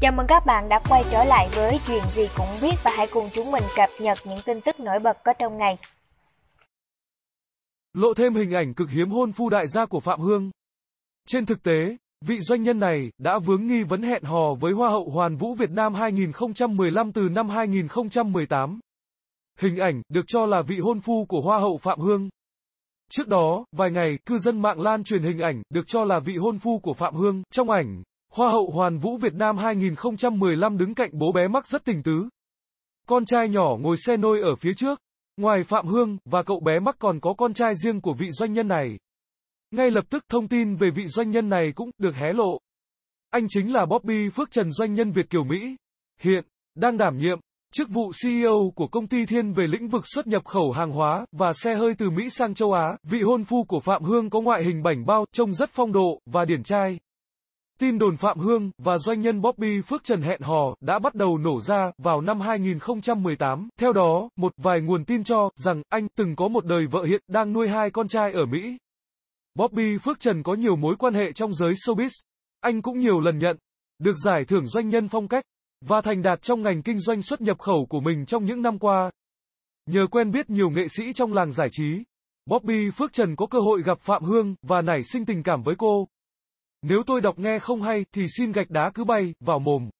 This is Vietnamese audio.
Chào mừng các bạn đã quay trở lại với Chuyện gì cũng biết và hãy cùng chúng mình cập nhật những tin tức nổi bật có trong ngày. Lộ thêm hình ảnh cực hiếm hôn phu đại gia của Phạm Hương. Trên thực tế, vị doanh nhân này đã vướng nghi vấn hẹn hò với Hoa hậu Hoàn Vũ Việt Nam 2015 từ năm 2018. Hình ảnh được cho là vị hôn phu của Hoa hậu Phạm Hương. Trước đó, vài ngày, cư dân mạng lan truyền hình ảnh được cho là vị hôn phu của Phạm Hương. Trong ảnh, Hoa hậu Hoàn Vũ Việt Nam 2015 đứng cạnh bố bé mắc rất tình tứ. Con trai nhỏ ngồi xe nôi ở phía trước. Ngoài Phạm Hương và cậu bé mắc còn có con trai riêng của vị doanh nhân này. Ngay lập tức thông tin về vị doanh nhân này cũng được hé lộ. Anh chính là Bobby Phước Trần doanh nhân Việt Kiều Mỹ. Hiện, đang đảm nhiệm, chức vụ CEO của công ty Thiên về lĩnh vực xuất nhập khẩu hàng hóa và xe hơi từ Mỹ sang châu Á. Vị hôn phu của Phạm Hương có ngoại hình bảnh bao, trông rất phong độ và điển trai. Tin đồn Phạm Hương và doanh nhân Bobby Phước Trần hẹn hò đã bắt đầu nổ ra vào năm 2018. Theo đó, một vài nguồn tin cho rằng anh từng có một đời vợ hiện đang nuôi hai con trai ở Mỹ. Bobby Phước Trần có nhiều mối quan hệ trong giới showbiz. Anh cũng nhiều lần nhận được giải thưởng doanh nhân phong cách và thành đạt trong ngành kinh doanh xuất nhập khẩu của mình trong những năm qua. Nhờ quen biết nhiều nghệ sĩ trong làng giải trí, Bobby Phước Trần có cơ hội gặp Phạm Hương và nảy sinh tình cảm với cô. Nếu tôi đọc nghe không hay thì xin gạch đá cứ bay vào mồm.